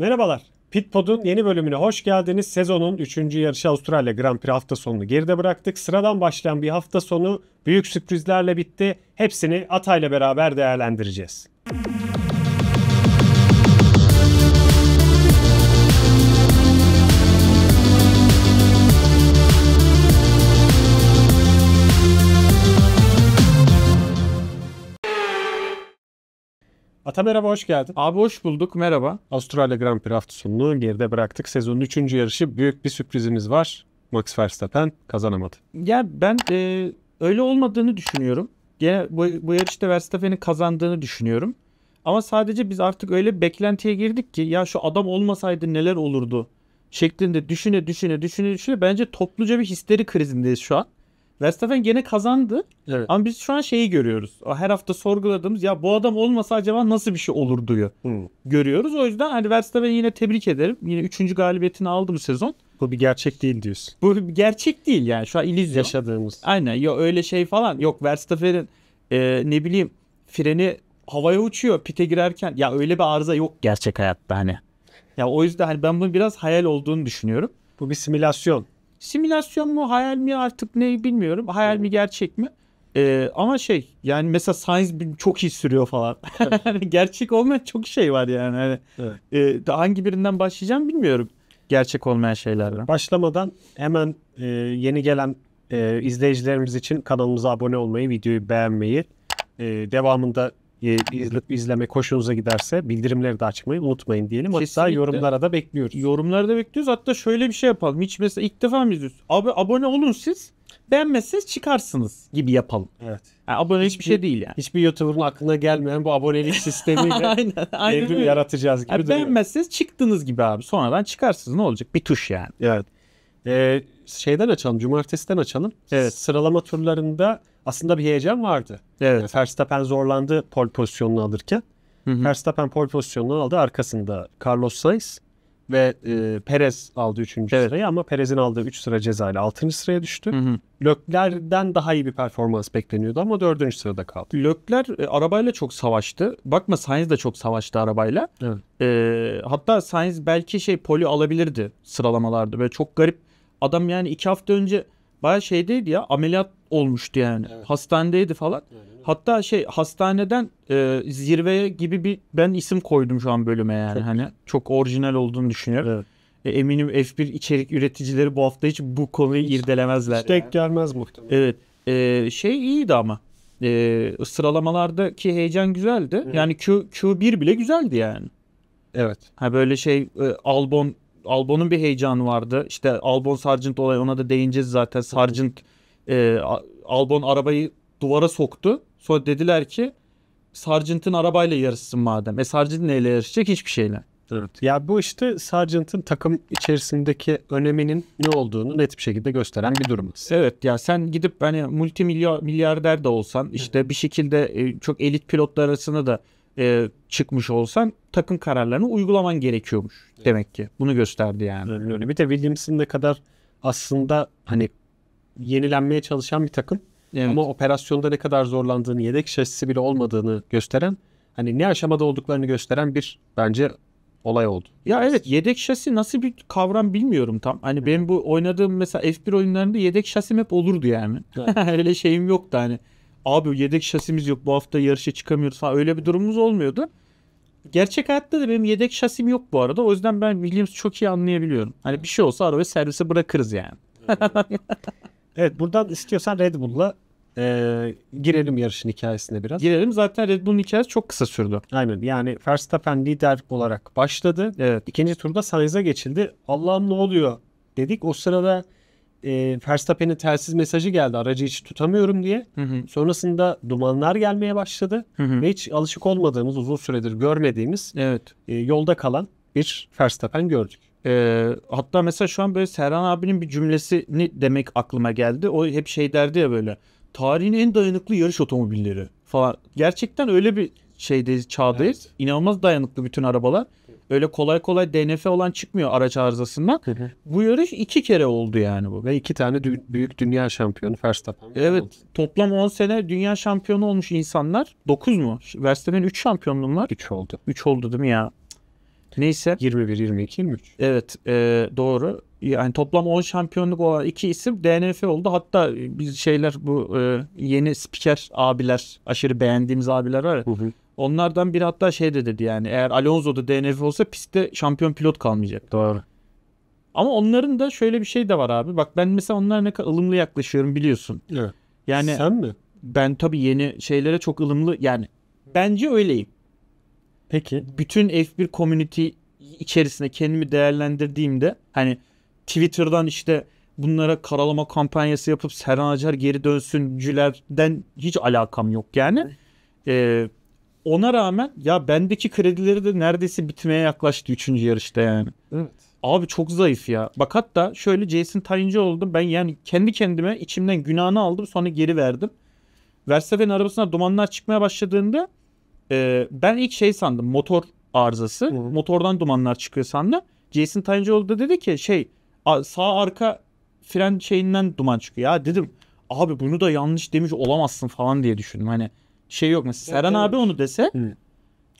Merhabalar. Pitpod'un yeni bölümüne hoş geldiniz. Sezonun 3. yarışı Avustralya Grand Prix hafta sonunu geride bıraktık. Sıradan başlayan bir hafta sonu büyük sürprizlerle bitti. Hepsini Atay'la beraber değerlendireceğiz. Ata merhaba hoş geldin. Abi hoş bulduk merhaba. Avustralya Grand Prix hafta sonunu geride bıraktık. Sezonun 3. yarışı büyük bir sürprizimiz var. Max Verstappen kazanamadı. Ya ben e, öyle olmadığını düşünüyorum. Gene bu, bu yarışta Verstappen'in kazandığını düşünüyorum. Ama sadece biz artık öyle beklentiye girdik ki ya şu adam olmasaydı neler olurdu şeklinde düşüne düşüne düşüne düşüne bence topluca bir histeri krizindeyiz şu an. Verstappen gene kazandı. Evet. Ama biz şu an şeyi görüyoruz. Her hafta sorguladığımız ya bu adam olmasa acaba nasıl bir şey olur diyor. Görüyoruz. O yüzden hani Verstappen'i yine tebrik ederim. Yine 3. galibiyetini aldı bu sezon. Bu bir gerçek değil diyorsun. Bu bir gerçek değil yani. Şu an iliz Yaşadığımız. Aynen. Ya öyle şey falan. Yok Verstappen'in e, ne bileyim freni havaya uçuyor pite girerken. Ya öyle bir arıza yok gerçek hayatta hani. Ya o yüzden hani ben bunu biraz hayal olduğunu düşünüyorum. Bu bir simülasyon. Simülasyon mu hayal mi artık ne bilmiyorum. Hayal mi gerçek mi? Ee, ama şey yani mesela science çok iyi sürüyor falan. gerçek olmayan çok şey var yani. Hani, evet. e, hangi birinden başlayacağım bilmiyorum. Gerçek olmayan şeylerden. Başlamadan hemen e, yeni gelen e, izleyicilerimiz için kanalımıza abone olmayı, videoyu beğenmeyi, e, devamında izlemek hoşunuza giderse bildirimleri de açmayı unutmayın diyelim. Kesinlikle. Hatta yorumlara da bekliyoruz. Yorumlara da bekliyoruz. Hatta şöyle bir şey yapalım. Hiç mesela ilk defa mı izliyorsunuz? Abi abone olun siz. Beğenmezseniz çıkarsınız gibi yapalım. Evet. Yani abone hiçbir, şey değil yani. Hiçbir YouTuber'ın aklına gelmeyen bu abonelik sistemiyle aynen, aynen devrim yaratacağız gibi. Yani beğenmezseniz çıktınız gibi abi. Sonradan çıkarsınız ne olacak? Bir tuş yani. Evet. Ee, şeyden açalım. Cumartesiden açalım. Evet. Sıralama turlarında aslında bir heyecan vardı. Evet. Yani Verstappen zorlandı pol pozisyonunu alırken. Hı hı. Verstappen pol pozisyonunu aldı. Arkasında Carlos Sainz ve e, Perez aldı 3. Evet. sırayı ama Perez'in aldığı 3 sıra cezayla 6. sıraya düştü. Lökler'den daha iyi bir performans bekleniyordu ama 4. sırada kaldı. Lökler e, arabayla çok savaştı. Bakma Sainz de çok savaştı arabayla. Evet. E, hatta Sainz belki şey poli alabilirdi sıralamalarda. ve çok garip Adam yani iki hafta önce baya şeydeydi ya ameliyat olmuştu yani. Evet. Hastanedeydi falan. Öyle mi? Hatta şey hastaneden e, zirveye gibi bir ben isim koydum şu an bölüme yani. Çok hani çok orijinal olduğunu düşünüyorum. Evet. E, eminim F1 içerik üreticileri bu hafta hiç bu konuyu hiç, irdelemezler. Hiç denk yani. gelmez muhtemelen. Evet. E, şey iyiydi ama. E, sıralamalardaki heyecan güzeldi. Hı. Yani Q, Q1 bile güzeldi yani. Evet. Ha böyle şey e, Albon Albon'un bir heyecanı vardı. İşte Albon Sargent olay ona da değineceğiz zaten. Sargent e, Albon arabayı duvara soktu. Sonra dediler ki Sargent'ın arabayla yarışsın madem. E Sargent neyle yarışacak? Hiçbir şeyle. Evet. Ya bu işte Sargent'ın takım içerisindeki öneminin ne olduğunu net bir şekilde gösteren bir durum. Evet ya sen gidip hani multi milyarder de olsan işte bir şekilde e, çok elit pilotlar arasında da e, çıkmış olsan takım kararlarını uygulaman gerekiyormuş evet. demek ki. Bunu gösterdi yani. Öyle, öyle. Bir de Williams'in ne kadar aslında hani yenilenmeye çalışan bir takım evet. ama operasyonda ne kadar zorlandığını, yedek şasisi bile olmadığını gösteren hani ne aşamada olduklarını gösteren bir bence olay oldu. Ya evet yedek şasi nasıl bir kavram bilmiyorum tam. Hani ben bu oynadığım mesela F1 oyunlarında yedek şasim hep olurdu yani. Evet. Öyle şeyim yoktu hani abi yedek şasimiz yok bu hafta yarışa çıkamıyoruz falan öyle bir durumumuz olmuyordu. Gerçek hayatta da benim yedek şasim yok bu arada. O yüzden ben Williams çok iyi anlayabiliyorum. Hani bir şey olsa arabayı servise bırakırız yani. evet buradan istiyorsan Red Bull'la e, girelim yarışın hikayesine biraz. Girelim zaten Red Bull'un hikayesi çok kısa sürdü. Aynen yani Verstappen lider olarak başladı. Evet. İkinci turda Sainz'a geçildi. Allah'ım ne oluyor dedik. O sırada e, Verstappen'e telsiz mesajı geldi aracı hiç tutamıyorum diye. Hı hı. Sonrasında dumanlar gelmeye başladı hı hı. ve hiç alışık olmadığımız uzun süredir görmediğimiz evet. e, yolda kalan bir Verstappen gördük. E, hatta mesela şu an böyle Serhan abinin bir cümlesini demek aklıma geldi. O hep şey derdi ya böyle tarihin en dayanıklı yarış otomobilleri falan. Gerçekten öyle bir şeydeyiz, çağdayız. Evet. İnanılmaz dayanıklı bütün arabalar. Böyle kolay kolay DNF olan çıkmıyor araç arızasından. Hı hı. Bu yarış iki kere oldu yani bu. Ve iki tane dü- büyük dünya şampiyonu Verstappen. Evet toplam 10 sene dünya şampiyonu olmuş insanlar. 9 mu? Verstappen'in 3 şampiyonluğum var. 3 oldu. 3 oldu değil mi ya? Neyse. 21, 22, 23. Evet e, doğru. Yani toplam 10 şampiyonluk olan iki isim DNF oldu. Hatta e, biz şeyler bu e, yeni spiker abiler aşırı beğendiğimiz abiler var ya. Hı hı. Onlardan biri hatta şey de dedi yani eğer Alonso'da DNF olsa pistte şampiyon pilot kalmayacak. Doğru. Ama onların da şöyle bir şey de var abi. Bak ben mesela onlara ne kadar ılımlı yaklaşıyorum biliyorsun. Evet. Yani Sen mi? Ben tabii yeni şeylere çok ılımlı yani bence öyleyim. Peki. Bütün F1 community içerisinde kendimi değerlendirdiğimde hani Twitter'dan işte bunlara karalama kampanyası yapıp Serhan Acar geri dönsüncülerden hiç alakam yok yani. Ee, ona rağmen ya bendeki kredileri de neredeyse bitmeye yaklaştı 3. yarışta yani. Evet. Abi çok zayıf ya. Bak hatta şöyle Jason Tayıncı oldum. Ben yani kendi kendime içimden günahını aldım sonra geri verdim. Verstappen'in arabasına dumanlar çıkmaya başladığında e, ben ilk şey sandım motor arızası. Hı. Motordan dumanlar çıkıyor sandım. Jason Tayıncıoğlu oldu dedi ki şey sağ arka fren şeyinden duman çıkıyor. Ya dedim abi bunu da yanlış demiş olamazsın falan diye düşündüm. Hani şey yok. Mesela Serhan abi onu dese Hı.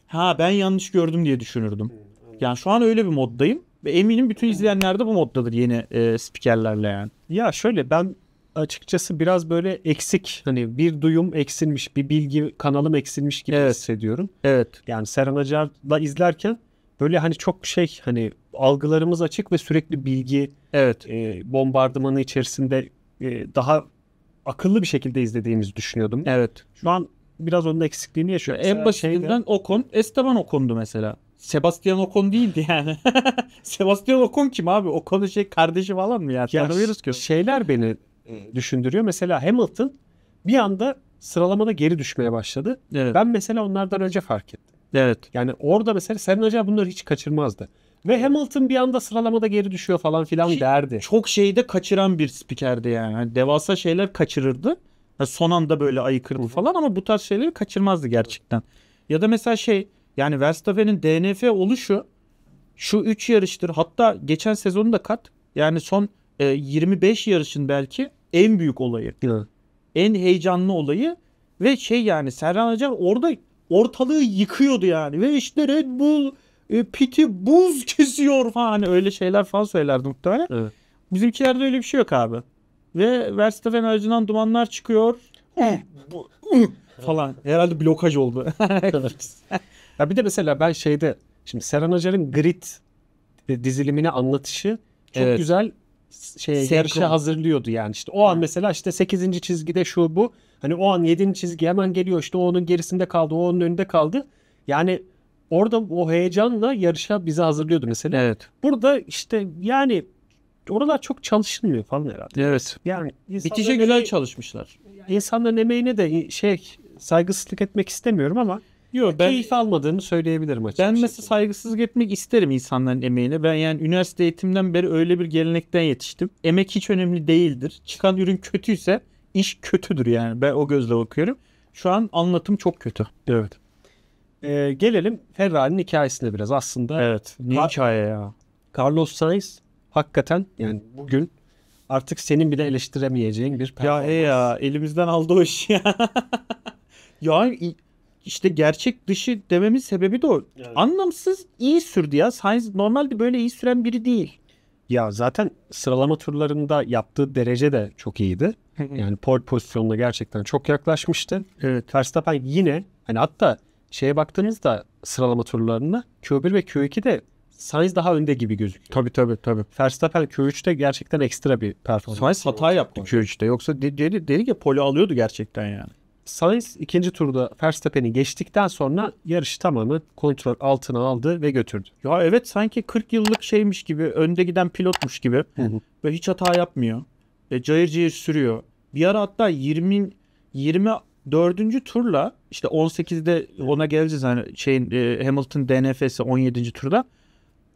ha ben yanlış gördüm diye düşünürdüm. Yani şu an öyle bir moddayım. Ve eminim bütün izleyenler de bu moddadır yeni e, spikerlerle yani. Ya şöyle ben açıkçası biraz böyle eksik hani bir duyum eksilmiş bir bilgi kanalım eksilmiş gibi Evet. hissediyorum. Evet. Yani Serhan Acar'la izlerken böyle hani çok şey hani algılarımız açık ve sürekli bilgi Evet. e, bombardımanı içerisinde e, daha akıllı bir şekilde izlediğimizi düşünüyordum. Evet. Şu an biraz onun eksikliğini yaşıyor. Mesela en basitinden şeyde... Ocon, Esteban Ocon'du mesela. Sebastian Ocon değildi yani. Sebastian Ocon kim abi? Ocon'un şey kardeşi falan mı yani Tanımıyoruz ki. Şeyler beni e, düşündürüyor. Mesela Hamilton bir anda sıralamada geri düşmeye başladı. Evet. Ben mesela onlardan önce fark ettim. Evet. Yani orada mesela sen Hoca bunları hiç kaçırmazdı. Ve Hamilton bir anda sıralamada geri düşüyor falan filan Ki, şey, derdi. Çok şeyi de kaçıran bir spikerdi yani. yani. Devasa şeyler kaçırırdı son anda böyle ayıkırdı falan ama bu tarz şeyleri kaçırmazdı gerçekten. Ya da mesela şey yani Verstappen'in DNF oluşu şu 3 yarıştır hatta geçen sezonu da kat yani son e, 25 yarışın belki en büyük olayı. Evet. En heyecanlı olayı ve şey yani Serhan Acar orada ortalığı yıkıyordu yani ve işte Red Bull e, piti buz kesiyor falan hani öyle şeyler falan söylerdi muhtemelen. Evet. Bizimkilerde öyle bir şey yok abi. Ve Verstappen aracından dumanlar çıkıyor. falan. Herhalde blokaj oldu. Ya bir de mesela ben şeyde şimdi Seren Acar'ın grid dizilimini anlatışı çok Evet. güzel şey Senkron. yarışa hazırlıyordu yani işte o an mesela işte 8. çizgide şu bu hani o an 7. çizgi hemen geliyor işte o onun gerisinde kaldı o onun önünde kaldı yani orada o heyecanla yarışa bizi hazırlıyordu mesela Evet. burada işte yani oralar çok çalışılmıyor falan herhalde. Evet. Yani bitişe güzel çalışmışlar. İnsanların emeğine de şey saygısızlık etmek istemiyorum ama Yok ben keyif almadığını söyleyebilirim açıkçası. Ben mesela saygısızlık etmek isterim insanların emeğine. Ben yani üniversite eğitimden beri öyle bir gelenekten yetiştim. Emek hiç önemli değildir. Çıkan ürün kötüyse iş kötüdür yani. Ben o gözle bakıyorum. Şu an anlatım çok kötü. Evet. Ee, gelelim Ferrari'nin hikayesine biraz aslında. Evet. Ne hikaye ya? Carlos Sainz hakikaten yani bugün artık senin bile eleştiremeyeceğin bir performans. Ya e ya elimizden aldı o iş ya. ya işte gerçek dışı dememin sebebi de o. Evet. Anlamsız iyi sürdü ya. Sainz normalde böyle iyi süren biri değil. Ya zaten sıralama turlarında yaptığı derece de çok iyiydi. yani pole pozisyonuna gerçekten çok yaklaşmıştı. Evet. Verstappen yine hani hatta şeye baktığınızda sıralama turlarına Q1 ve Q2 de Sainz daha önde gibi gözüküyor. Tabii tabii tabii. Verstappen Q3'te gerçekten ekstra bir performans. Sainz hata yaptı Q3'te. Yoksa deli deli dedi ki poli alıyordu gerçekten yani. Sainz ikinci turda Verstappen'i geçtikten sonra yarışı tamamı kontrol altına aldı ve götürdü. Ya evet sanki 40 yıllık şeymiş gibi önde giden pilotmuş gibi ve hiç hata yapmıyor. Ve cayır cayır sürüyor. Bir ara hatta 20 24. turla işte 18'de ona geleceğiz hani şeyin e, Hamilton DNF'si 17. turda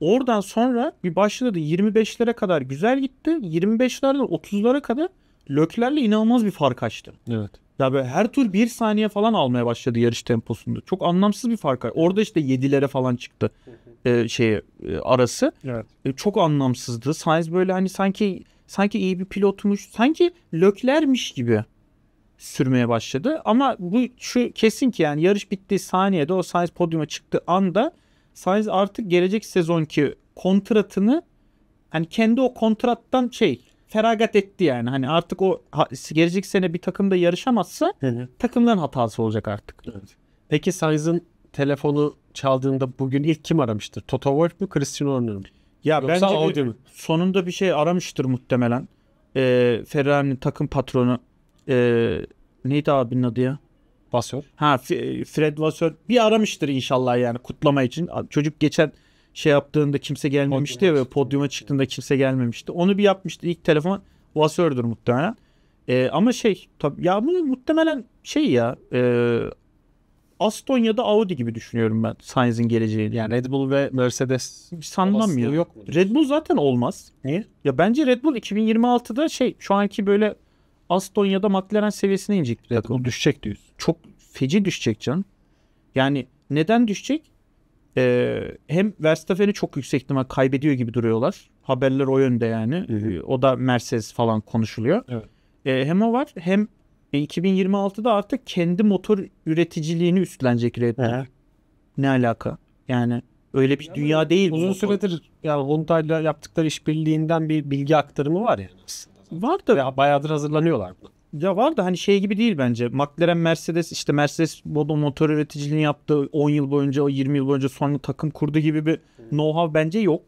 Oradan sonra bir başladı 25'lere kadar güzel gitti. 25'lerden 30'lara kadar Lökler'le inanılmaz bir fark açtı. Evet. Ya böyle her tur bir saniye falan almaya başladı yarış temposunda. Çok anlamsız bir fark. Orada işte 7'lere falan çıktı e, şey e, arası. Evet. E, çok anlamsızdı. Sainz böyle hani sanki sanki iyi bir pilotmuş, sanki Lökler'miş gibi sürmeye başladı. Ama bu şu kesin ki yani yarış bittiği saniyede o Sainz podyuma çıktığı anda Sainz artık gelecek sezonki kontratını hani kendi o kontrattan şey feragat etti yani. Hani artık o gelecek sene bir takımda yarışamazsa Hı-hı. takımların hatası olacak artık. Evet. Peki Sainz'ın telefonu çaldığında bugün ilk kim aramıştır? Toto Wolff mu Cristiano Ronaldo mu? Ya Yoksa bence Audi mi? sonunda bir şey aramıştır muhtemelen. Ee, Ferrari'nin takım patronu. Ee, neydi abinin adı ya? Vasör. Ha e, Fred Vasör bir aramıştır inşallah yani kutlama için. Çocuk geçen şey yaptığında kimse gelmemişti ve podyuma çıktığında kimse gelmemişti. Onu bir yapmıştı. ilk telefon Vasör'dür muhtemelen. E, ama şey tabii ya bu muhtemelen şey ya e, Aston ya da Audi gibi düşünüyorum ben Sainz'in geleceği Yani Red Bull ve Mercedes sanmam ya. Yok. Red Bull zaten olmaz. Niye? Ya bence Red Bull 2026'da şey şu anki böyle Aston ya da McLaren seviyesine inecek bir takım. O düşecek diyoruz. Çok feci düşecek canım. Yani neden düşecek? Ee, hem Verstappen'i çok yüksek ihtimal kaybediyor gibi duruyorlar. Haberler o yönde yani. Ee, o da Mercedes falan konuşuluyor. Evet. Ee, hem o var hem 2026'da e, artık kendi motor üreticiliğini üstlenecek Red Bull. Ne alaka? Yani öyle bir ya dünya değil. Uzun motor. süredir yani Honda ile yaptıkları işbirliğinden bir bilgi aktarımı var ya. Yani. Var da ya bayağıdır hazırlanıyorlar buna. Ya var da hani şey gibi değil bence. McLaren Mercedes işte Mercedes Bodo motor üreticiliğini yaptı. 10 yıl boyunca 20 yıl boyunca sonra takım kurdu gibi bir hmm. know-how bence yok.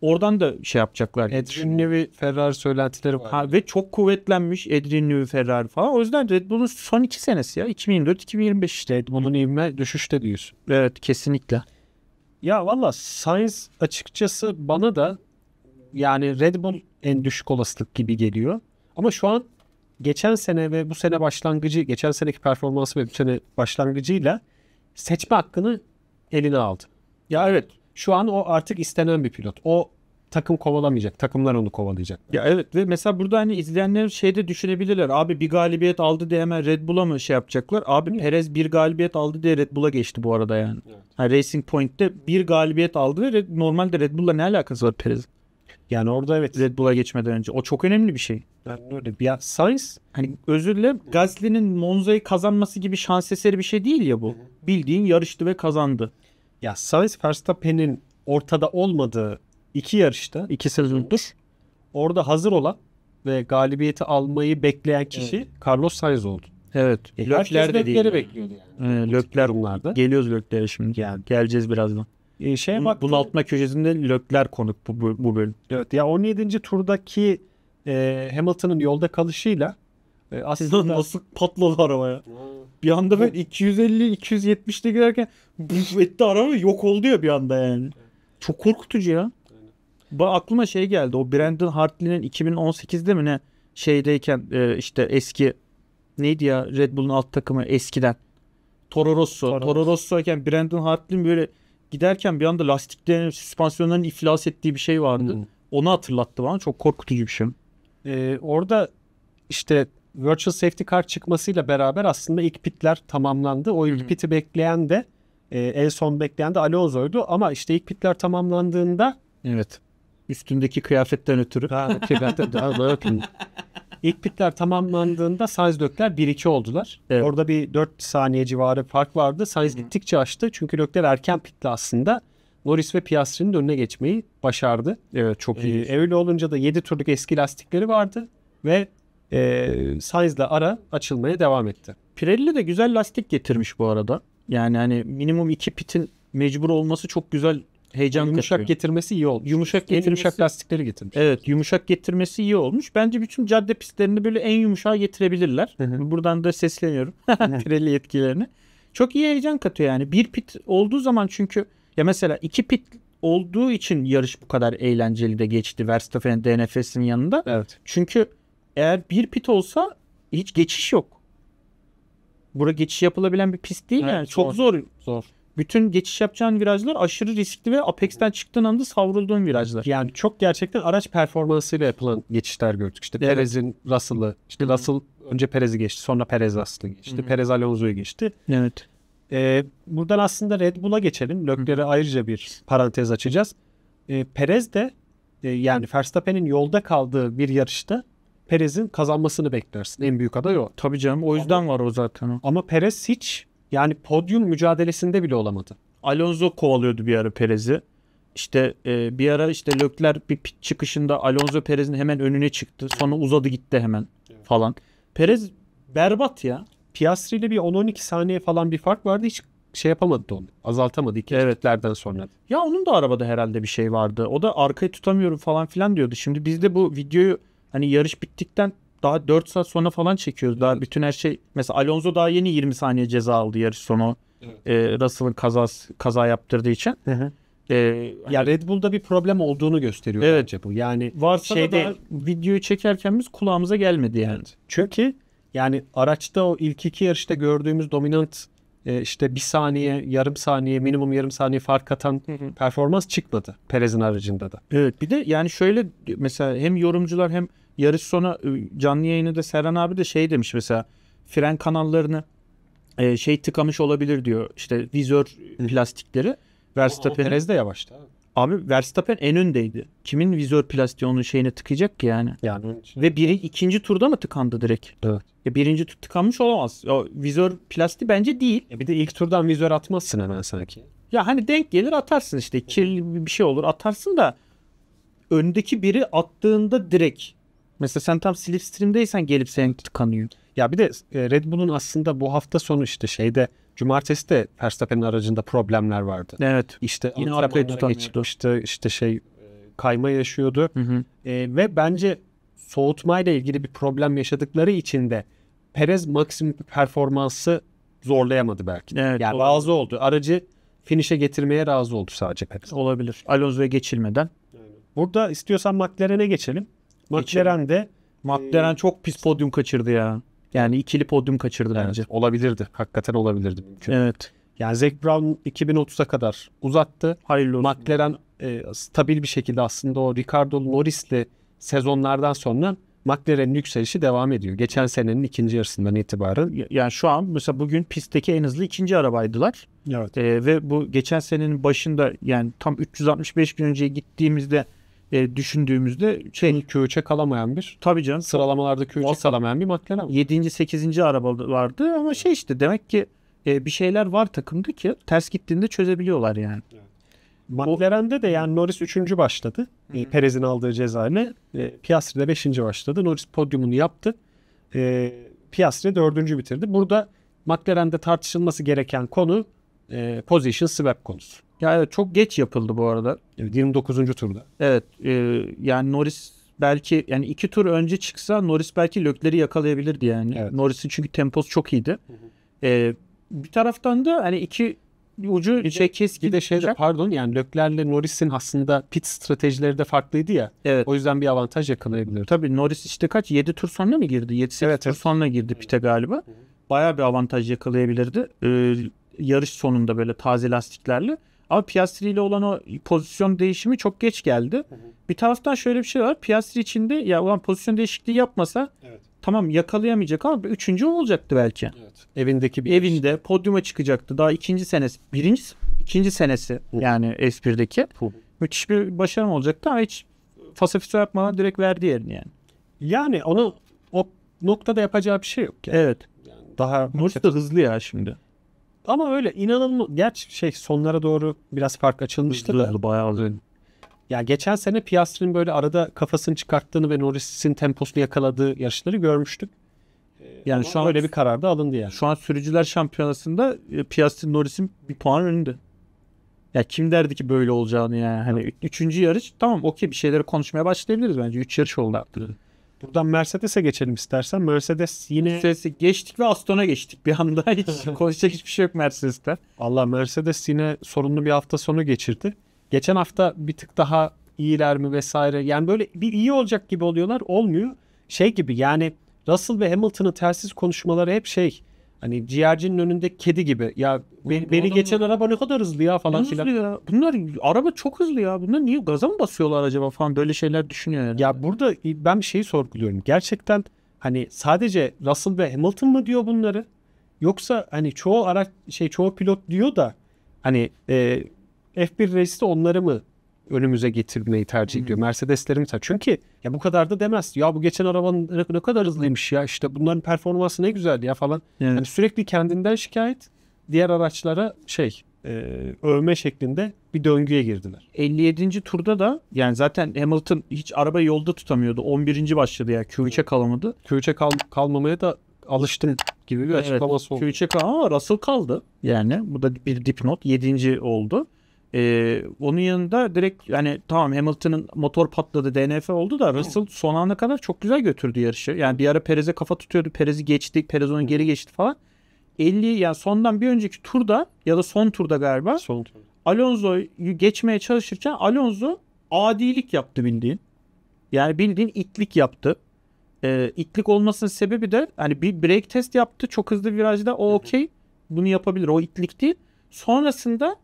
Oradan da şey yapacaklar. Edwin Newey Ferrari söylentileri var. Ha, ve çok kuvvetlenmiş Edwin Newey Ferrari falan. O yüzden Red Bull'un son iki senesi ya. 2024-2025 işte. Red Bull'un ivme düşüşte diyorsun. Evet kesinlikle. Ya valla Sainz açıkçası bana da yani Red Bull en düşük olasılık gibi geliyor. Ama şu an geçen sene ve bu sene başlangıcı, geçen seneki performansı ve bu sene başlangıcıyla seçme hakkını eline aldı. Ya evet. Şu an o artık istenen bir pilot. O takım kovalamayacak. Takımlar onu kovalayacak. Ya evet ve mesela burada hani izleyenler şeyde düşünebilirler. Abi bir galibiyet aldı diye hemen Red Bull'a mı şey yapacaklar? Abi Hı. Perez bir galibiyet aldı diye Red Bull'a geçti bu arada yani. Evet. Ha, Racing Point'te bir galibiyet aldı ve normalde Red Bull'la ne alakası var Perez? Yani orada evet Red Bull'a geçmeden önce. O çok önemli bir şey. Yani öyle ya Sainz hani özür dilerim Gasly'nin Monza'yı kazanması gibi şans eseri bir şey değil ya bu. Bildiğin yarıştı ve kazandı. Ya Sainz Verstappen'in ortada olmadığı iki yarışta, iki sezondur orada hazır olan ve galibiyeti almayı bekleyen kişi evet. Carlos Sainz oldu. Evet. E, Lökler de değil. bekliyordu yani. Ee, Lökler. Geliyoruz Lökler'e şimdi. Yani geleceğiz birazdan. Ee, şey bak. Bunun altına köşesinde Lökler konuk bu, bu, bu bölüm. Evet ya 17. turdaki e, Hamilton'ın yolda kalışıyla e, aslında nasıl patladı araba ya. Hmm. Bir anda böyle 250-270'te giderken buf etti araba yok oldu ya bir anda yani. Çok korkutucu ya. Ba aklıma şey geldi. O Brandon Hartley'nin 2018'de mi ne şeydeyken e, işte eski neydi ya Red Bull'un alt takımı eskiden. Toro Rosso. Toro, Toro Rosso'yken Brandon Hartley'in böyle giderken bir anda lastiklerin, süspansiyonların iflas ettiği bir şey vardı. Hı. Hmm. Onu hatırlattı bana. Çok korkutucu bir şey. Ee, orada işte Virtual Safety Car çıkmasıyla beraber aslında ilk pitler tamamlandı. O ilk Hı. piti bekleyen de e, en son bekleyen de Alonso'ydu. Ama işte ilk pitler tamamlandığında Evet. Üstündeki kıyafetten ötürü. Ha, kıyafetten ötürü. İlk pitler tamamlandığında Sainz Lökler 1-2 oldular. Evet. Orada bir 4 saniye civarı fark vardı. Sainz gittikçe açtı. Çünkü Lökler erken pitti aslında. Norris ve Piastri'nin önüne geçmeyi başardı. Evet çok ee, iyi. Ee, öyle olunca da 7 turluk eski lastikleri vardı ve e, Sainz'la ara açılmaya devam etti. Pirelli de güzel lastik getirmiş bu arada. Yani hani minimum 2 pitin mecbur olması çok güzel heyecan yumuşak katıyor. getirmesi iyi olmuş. Yumuşak en getirmesi... yumuşak lastikleri getirmiş. Evet yumuşak getirmesi iyi olmuş. Bence bütün cadde pistlerini böyle en yumuşağa getirebilirler. Buradan da sesleniyorum Pirelli yetkilerini. Çok iyi heyecan katıyor yani. Bir pit olduğu zaman çünkü ya mesela iki pit olduğu için yarış bu kadar eğlenceli de geçti Verstappen'in DNF'sinin yanında. Evet. Çünkü eğer bir pit olsa hiç geçiş yok. Bura geçiş yapılabilen bir pist değil evet, yani. Çok zor. Zor bütün geçiş yapacağın virajlar aşırı riskli ve Apex'ten çıktığın anda savrulduğun virajlar. Yani çok gerçekten araç performansıyla yapılan geçişler gördük. İşte evet. Perez'in Russell'ı, işte Russell önce Perez'i geçti, sonra Perez Russell'ı geçti, hı Perez Alonso'yu geçti. Evet. Ee, buradan aslında Red Bull'a geçelim. Lökler'e ayrıca bir parantez açacağız. Ee, Perez de e, yani Verstappen'in yolda kaldığı bir yarışta Perez'in kazanmasını beklersin. En büyük aday o. Tabii canım o yüzden ama, var o zaten. Ama Perez hiç yani podyum mücadelesinde bile olamadı. Alonso kovalıyordu bir ara Perez'i. İşte e, bir ara işte Lökler bir pit çıkışında Alonso Perez'in hemen önüne çıktı. Sonra uzadı gitti hemen falan. Perez berbat ya. Piastri ile bir 10-12 saniye falan bir fark vardı. Hiç şey yapamadı onu. Azaltamadı iki evetlerden sonra. Ya onun da arabada herhalde bir şey vardı. O da arkayı tutamıyorum falan filan diyordu. Şimdi biz de bu videoyu hani yarış bittikten daha 4 saat sonra falan çekiyoruz. Daha bütün her şey mesela Alonso daha yeni 20 saniye ceza aldı yarış sonu. Evet. E, Russell'ın kazas, kaza yaptırdığı için. Hı hı. E, ya hani, Red Bull'da bir problem olduğunu gösteriyor evet. bence bu. Yani varsa şeyde, da videoyu çekerken biz kulağımıza gelmedi yani. Evet. Çünkü yani araçta o ilk iki yarışta gördüğümüz dominant e, işte bir saniye, yarım saniye, minimum yarım saniye fark atan hı hı. performans çıkmadı Perez'in aracında da. Evet bir de yani şöyle mesela hem yorumcular hem yarış sonu ıı, canlı yayını da Serhan abi de şey demiş mesela fren kanallarını e, şey tıkamış olabilir diyor. İşte vizör plastikleri. Verstappen'e de yavaştı abi. Verstappen en öndeydi. Kimin vizör plastiği onun şeyine tıkayacak ki yani? Yani Ve biri ikinci turda mı tıkandı direkt? Evet. Ya birinci tur tıkanmış olamaz. O vizör plastiği bence değil. Ya bir de ilk turdan vizör atmazsın hemen sanki. Ya hani denk gelir atarsın işte. Kirli bir şey olur atarsın da öndeki biri attığında direkt Mesela sen tam slipstream'deysen gelip sen tıkanıyor. Ya bir de e, Red Bull'un aslında bu hafta sonu işte şeyde Cumartesi de Verstappen'in aracında problemler vardı. Evet. İşte yine arabaya tutamıyordu. İşte, işte şey e, kayma yaşıyordu. Hı hı. E, ve bence soğutmayla ilgili bir problem yaşadıkları için de Perez maksimum performansı zorlayamadı belki. Evet, yani olabilir. razı oldu. Aracı finişe getirmeye razı oldu sadece Perez. Olabilir. Alonso'ya geçilmeden. Burada istiyorsan McLaren'e geçelim. McLaren de McLaren çok pis podyum kaçırdı ya. Yani ikili podyum kaçırdı evet, bence. Olabilirdi. Hakikaten olabilirdi. Mümkün. Evet. Yani Zac Brown 2030'a kadar uzattı. Hayırlı olsun. McLaren e, stabil bir şekilde aslında o Ricardo Norris'li sezonlardan sonra McLaren'in yükselişi devam ediyor. Geçen senenin ikinci yarısından itibaren. Yani şu an mesela bugün pistteki en hızlı ikinci arabaydılar. Evet. E, ve bu geçen senenin başında yani tam 365 gün önce gittiğimizde e, düşündüğümüzde şey q kalamayan bir tabii canım sıralamalarda q kalamayan bir McLaren. 7. 8. araba vardı ama şey işte demek ki e, bir şeyler var takımda ki ters gittiğinde çözebiliyorlar yani. Evet. McLaren'de de yani Norris 3. başladı. E, Perez'in aldığı cezayla. E, Piastri de 5. başladı. Norris podyumunu yaptı. E, Piastri 4. bitirdi. Burada McLaren'de tartışılması gereken konu e, position swap konusu. Yani çok geç yapıldı bu arada. Evet, 29. turda. Evet. E, yani Norris belki yani iki tur önce çıksa Norris belki Lökler'i yakalayabilirdi yani. Evet. Norris'in çünkü temposu çok iyiydi. E, bir taraftan da hani iki ucu bir şey keskin. Bir de şey de pardon yani Lökler'le Norris'in aslında pit stratejileri de farklıydı ya. Evet. O yüzden bir avantaj yakalayabilir. Tabii Norris işte kaç 7 tur sonra mı girdi? 7 evet, tur evet. sonra girdi pite galiba. Baya bir avantaj yakalayabilirdi. Ee, yarış sonunda böyle taze lastiklerle. Ama Piastri ile olan o pozisyon değişimi çok geç geldi. Hı hı. Bir taraftan şöyle bir şey var. Piastri içinde ya ulan pozisyon değişikliği yapmasa evet. tamam yakalayamayacak ama üçüncü olacaktı belki. Evet. Evindeki bir Evinde işte. podyuma çıkacaktı. Daha ikinci senesi. Birinci, ikinci senesi hı. yani S1'deki. Müthiş bir başarım olacaktı ama hiç fasafiso yapmadan direkt verdi yerini yani. Yani onu o noktada yapacağı bir şey yok. Yani. Evet. Yani daha Norris da hızlı ya şimdi. Ama öyle inanılmaz. Gerçi şey sonlara doğru biraz fark açılmıştı da. Bayağı Ya geçen sene Piastri'nin böyle arada kafasını çıkarttığını ve Norris'in temposunu yakaladığı yarışları görmüştük. Ee, yani şu an öyle bir karar da alındı yani. Şu an sürücüler şampiyonasında e, Piastri Norris'in bir puan önünde. Ya kim derdi ki böyle olacağını yani Hani üçüncü yarış tamam okey bir şeyleri konuşmaya başlayabiliriz bence. Üç yarış oldu artık. Buradan Mercedes'e geçelim istersen. Mercedes yine... Mercedes'e geçtik ve Aston'a geçtik bir anda. Hiç konuşacak hiçbir şey yok Mercedes'te. Allah Mercedes yine sorunlu bir hafta sonu geçirdi. Geçen hafta bir tık daha iyiler mi vesaire. Yani böyle bir iyi olacak gibi oluyorlar. Olmuyor. Şey gibi yani Russell ve Hamilton'ın tersiz konuşmaları hep şey Hani ciğercinin önünde kedi gibi. Ya be, beni adam... geçen araba ne kadar hızlı ya falan filan. Ya. Bunlar araba çok hızlı ya. Bunlar niye gaza mı basıyorlar acaba falan böyle şeyler düşünüyor herhalde. Ya burada ben bir şeyi sorguluyorum. Gerçekten hani sadece Russell ve Hamilton mı diyor bunları? Yoksa hani çoğu araç şey çoğu pilot diyor da hani e, F1 reisi onları mı önümüze getirmeyi tercih ediyor. Mercedes'leri mesela. Çünkü ya bu kadar da demez. Ya bu geçen arabanın ne, ne kadar hızlıymış ya işte bunların performansı ne güzeldi ya falan. Evet. Yani sürekli kendinden şikayet diğer araçlara şey e, övme şeklinde bir döngüye girdiler. 57. turda da yani zaten Hamilton hiç araba yolda tutamıyordu. 11. başladı ya. Q3'e kalamadı. Q3'e kal kalmamaya da alıştın gibi bir açıklaması evet, oldu. Q3'e kal ama Russell kaldı. Yani bu da bir dipnot. 7. oldu. Ee, onun yanında direkt yani tamam Hamilton'ın motor patladı DNF oldu da Russell son ana kadar çok güzel götürdü yarışı. Yani bir ara Perez'e kafa tutuyordu. Perez'i geçtik. Perez onu geri geçti falan. 50 yani sondan bir önceki turda ya da son turda galiba. Son Alonso'yu geçmeye çalışırken Alonso adilik yaptı bildiğin. Yani bildiğin itlik yaptı. Ee, itlik olmasının sebebi de hani bir break test yaptı. Çok hızlı virajda o okey. Bunu yapabilir. O itlik değil. Sonrasında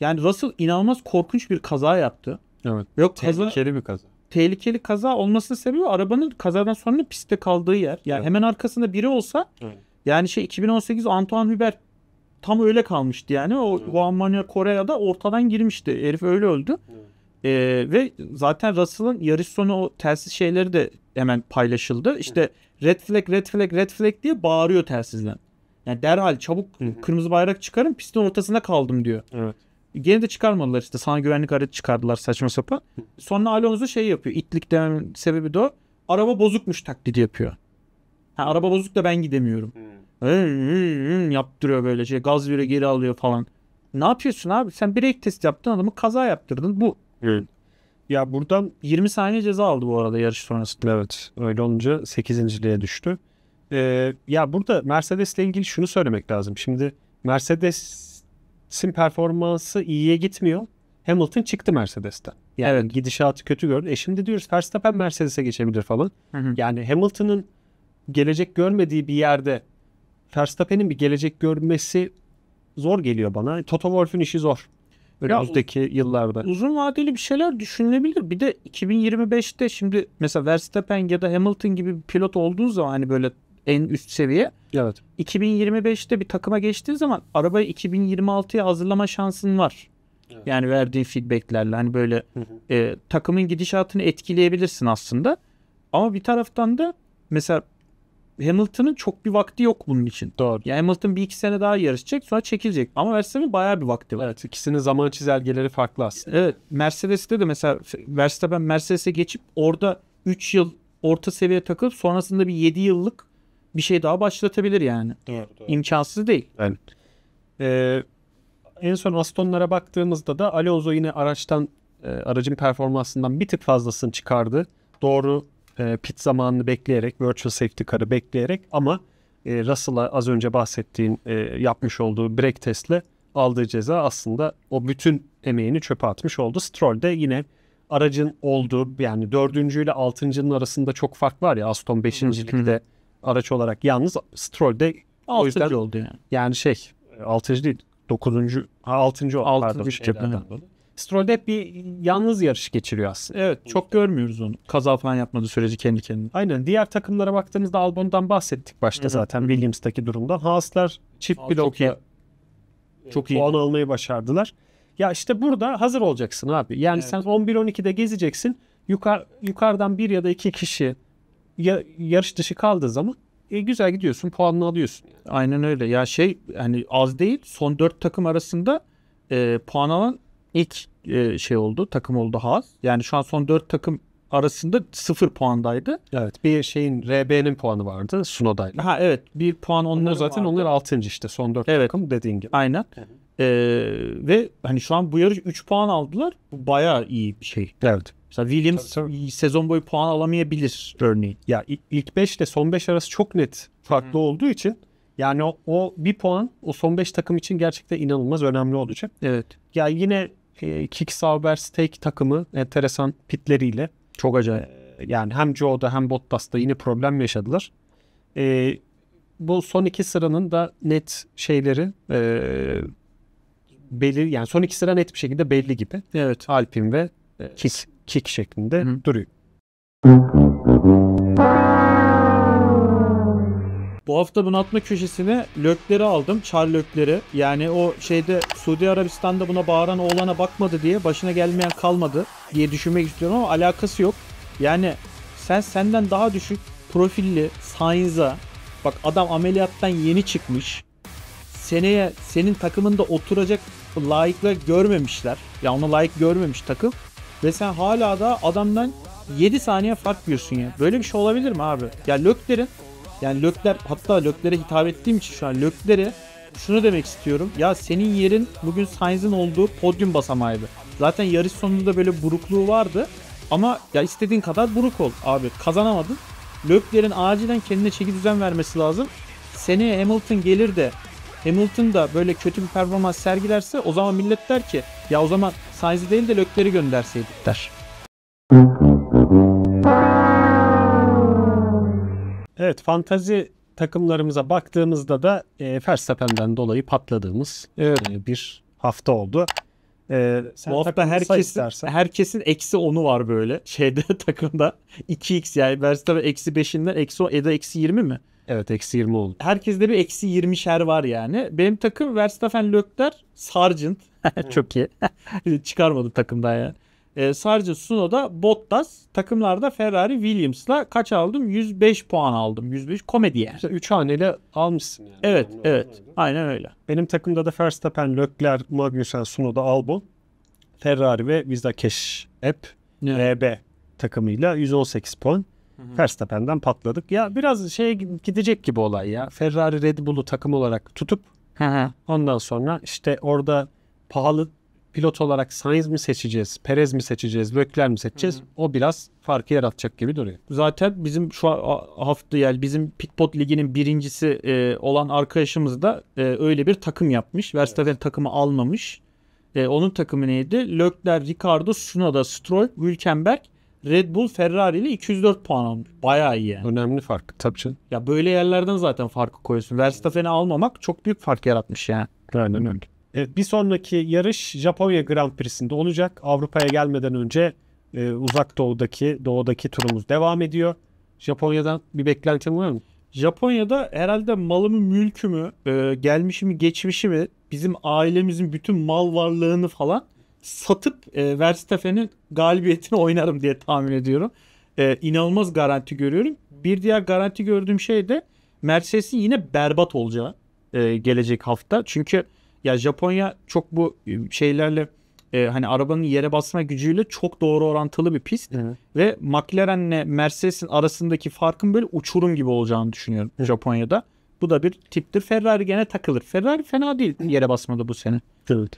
yani Russell inanılmaz korkunç bir kaza yaptı. Evet. Yok kaza, tehlikeli bir kaza. Tehlikeli kaza olmasının sebebi arabanın kazadan sonra pistte kaldığı yer. Yani evet. hemen arkasında biri olsa evet. yani şey 2018 Antoine Hubert tam öyle kalmıştı yani. O evet. Juan Manuel Correa'da ortadan girmişti. Herif öyle öldü. Evet. Ee, ve zaten Russell'ın yarış sonu o telsiz şeyleri de hemen paylaşıldı. İşte red flag red flag red flag diye bağırıyor telsizden. Yani derhal çabuk kırmızı bayrak çıkarın pistin ortasında kaldım diyor. Evet. Gene de çıkarmadılar işte. Sana güvenlik aracı çıkardılar saçma sapan. Sonra Alonso şey yapıyor. İtlik dememin sebebi de o. Araba bozukmuş taklidi yapıyor. Ha, araba bozuk da ben gidemiyorum. Hmm. Yaptırıyor böyle şey. Gaz vire geri alıyor falan. Ne yapıyorsun abi? Sen brake test yaptın adamı kaza yaptırdın. Bu. Hmm. Ya buradan 20 saniye ceza aldı bu arada yarış sonrasında. Evet. Öyle olunca 8. düştü. Ee, ya burada Mercedes'le ilgili şunu söylemek lazım. Şimdi Mercedes Sim performansı iyiye gitmiyor. Hamilton çıktı Mercedes'ten. Yani evet. gidişatı kötü gördü. E şimdi diyoruz Verstappen Mercedes'e geçebilir falan. Hı hı. Yani Hamilton'ın gelecek görmediği bir yerde Verstappen'in bir gelecek görmesi zor geliyor bana. Toto Wolff'ün işi zor. Önümüzdeki yıllarda. Uzun vadeli bir şeyler düşünülebilir. Bir de 2025'te şimdi mesela Verstappen ya da Hamilton gibi bir pilot olduğun zaman hani böyle en üst seviye. Evet. 2025'te bir takıma geçtiği zaman arabayı 2026'ya hazırlama şansın var. Evet. Yani verdiğin feedbacklerle hani böyle hı hı. E, takımın gidişatını etkileyebilirsin aslında. Ama bir taraftan da mesela Hamilton'ın çok bir vakti yok bunun için. Doğru. Yani Hamilton bir iki sene daha yarışacak sonra çekilecek. Ama Verstappen'in bayağı bir vakti var. Evet ikisinin zaman çizelgeleri farklı aslında. Evet Mercedes'te de mesela Verstappen Mercedes'e geçip orada 3 yıl orta seviye takılıp sonrasında bir 7 yıllık bir şey daha başlatabilir yani. Doğru, doğru. İmkansız değil. Yani. Ee, en son Aston'lara baktığımızda da Alonso yine araçtan e, aracın performansından bir tık fazlasını çıkardı. Doğru e, pit zamanını bekleyerek, virtual safety car'ı bekleyerek ama e, Russell'a az önce bahsettiğin e, yapmış olduğu break testle aldığı ceza aslında o bütün emeğini çöpe atmış oldu. Stroll de yine aracın olduğu yani dördüncü ile altıncının arasında çok fark var ya Aston beşincilikte araç olarak. Yalnız Stroll'de 6. oldu yani. Yani şey 6. E, değil 9. 6. oldu. 6. Şeylerden Stroll'de hep bir yalnız yarış geçiriyor aslında. Evet çok işte. görmüyoruz onu. Kaza falan yapmadığı süreci kendi kendine. Aynen diğer takımlara baktığımızda Albon'dan bahsettik başta Hı-hı. zaten Williams'taki durumda. Haas'lar çift Aa, blokla çok iyi. Çok iyi. puan almayı başardılar. Ya işte burada hazır olacaksın abi. Yani evet. sen 11-12'de gezeceksin. Yukarı, yukarıdan bir ya da iki kişi ya, yarış dışı kaldığı zaman e, güzel gidiyorsun puanını alıyorsun. Aynen öyle ya şey hani az değil son dört takım arasında e, puan alan ilk e, şey oldu takım oldu Haas. Yani şu an son dört takım arasında sıfır puandaydı. Evet bir şeyin RB'nin puanı vardı Sunoda'yla. Ha evet bir puan onların zaten vardı. onlar altıncı işte son dört evet. takım dediğin gibi. Aynen. Hı hı. Ee, ve hani şu an bu yarış 3 puan aldılar. Bu bayağı iyi bir şey. Evet. Mesela Williams tabii, tabii. sezon boyu puan alamayabilir örneğin. Ya ilk 5 ile son 5 arası çok net farklı Hı. olduğu için yani o, o bir puan o son 5 takım için gerçekten inanılmaz önemli olacak. Evet. Ya yine e, Kik Sauber Steak takımı enteresan pitleriyle çok acayip. E, yani hem Joe'da hem Bottas'ta yine problem yaşadılar. E, bu son iki sıranın da net şeyleri e, belir yani son iki sıra net bir şekilde belli gibi. Evet. Alpin ve evet. Kick, kick şeklinde Hı. duruyor. Bu hafta bunaltma köşesine lökleri aldım. Çar lökleri. Yani o şeyde Suudi Arabistan'da buna bağıran oğlana bakmadı diye başına gelmeyen kalmadı diye düşünmek istiyorum ama alakası yok. Yani sen senden daha düşük profilli Sainz'a bak adam ameliyattan yeni çıkmış seneye senin takımında oturacak layıkla görmemişler. Ya ona layık görmemiş takım. Ve sen hala da adamdan 7 saniye fark diyorsun ya. Böyle bir şey olabilir mi abi? Ya Lökler'in yani Lökler hatta Lökler'e hitap ettiğim için şu an Lökler'e şunu demek istiyorum. Ya senin yerin bugün Sainz'in olduğu podyum basamağıydı. Zaten yarış sonunda böyle burukluğu vardı. Ama ya istediğin kadar buruk ol abi. Kazanamadın. Lökler'in acilen kendine çeki düzen vermesi lazım. Seneye Hamilton gelir de Hamilton da böyle kötü bir performans sergilerse o zaman millet der ki ya o zaman Sainz'i değil de Lökler'i gönderseydik der. Evet fantazi takımlarımıza baktığımızda da e, Verstappen'den dolayı patladığımız evet. e, bir hafta oldu. E, sen bu hafta herkesin, herkesin eksi 10'u var böyle şeyde takımda. 2x yani Verstappen eksi 5'inden eksi 10 ya da eksi 20 mi? Evet eksi 20 oldu. Herkeste bir eksi 20'şer var yani. Benim takım Verstappen, Lökler, Sargent. Çok iyi. çıkarmadı takımdan yani. E, ee, sadece Suno'da Bottas takımlarda Ferrari Williams'la kaç aldım? 105 puan aldım. 105 komedi yani. İşte 3 haneli almışsın yani. Evet, Anladım, evet. Aynen öyle. Benim takımda da Verstappen, Leclerc, Magnussen, Suno'da Albon, Ferrari ve Vizda Cash App, evet. RB takımıyla 118 puan. Verstappen'den patladık. Ya biraz şey gidecek gibi olay ya. Ferrari Red Bull'u takım olarak tutup ondan sonra işte orada pahalı pilot olarak Sainz mi seçeceğiz, Perez mi seçeceğiz, Bökler mi seçeceğiz? O biraz farkı yaratacak gibi duruyor. Zaten bizim şu hafta yani bizim Pitbot Ligi'nin birincisi e, olan arkadaşımız da e, öyle bir takım yapmış. Verstappen evet. takımı almamış. E, onun takımı neydi? Lökler, Ricardo, Sunoda, Stroll, Hülkenberg Red Bull Ferrari ile 204 puan almış. Bayağı iyi yani. Önemli fark tabii canım. Ya böyle yerlerden zaten farkı koyuyorsun. Verstappen'i almamak çok büyük fark yaratmış ya yani. Aynen öyle. Evet, bir sonraki yarış Japonya Grand Prix'sinde olacak. Avrupa'ya gelmeden önce e, uzak doğudaki doğudaki turumuz devam ediyor. Japonya'dan bir beklentin var mı? Japonya'da herhalde malımı mülkümü e, gelmişimi geçmişimi bizim ailemizin bütün mal varlığını falan satıp e, Verstappen'in galibiyetini oynarım diye tahmin ediyorum. E, inanılmaz garanti görüyorum. Bir diğer garanti gördüğüm şey de Mercedes'in yine berbat olacağı e, gelecek hafta. Çünkü ya Japonya çok bu e, şeylerle e, hani arabanın yere basma gücüyle çok doğru orantılı bir pist. Hı. Ve McLaren'le Mercedes'in arasındaki farkın böyle uçurum gibi olacağını düşünüyorum Hı. Japonya'da. Bu da bir tiptir. Ferrari gene takılır. Ferrari fena değil yere basmadı bu sene. Evet.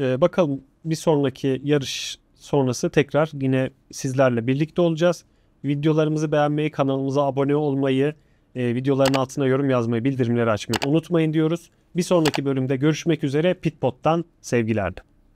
Ee, bakalım bir sonraki yarış sonrası tekrar yine sizlerle birlikte olacağız. Videolarımızı beğenmeyi, kanalımıza abone olmayı, e, videoların altına yorum yazmayı, bildirimleri açmayı unutmayın diyoruz. Bir sonraki bölümde görüşmek üzere Pitpot'tan sevgilerdi.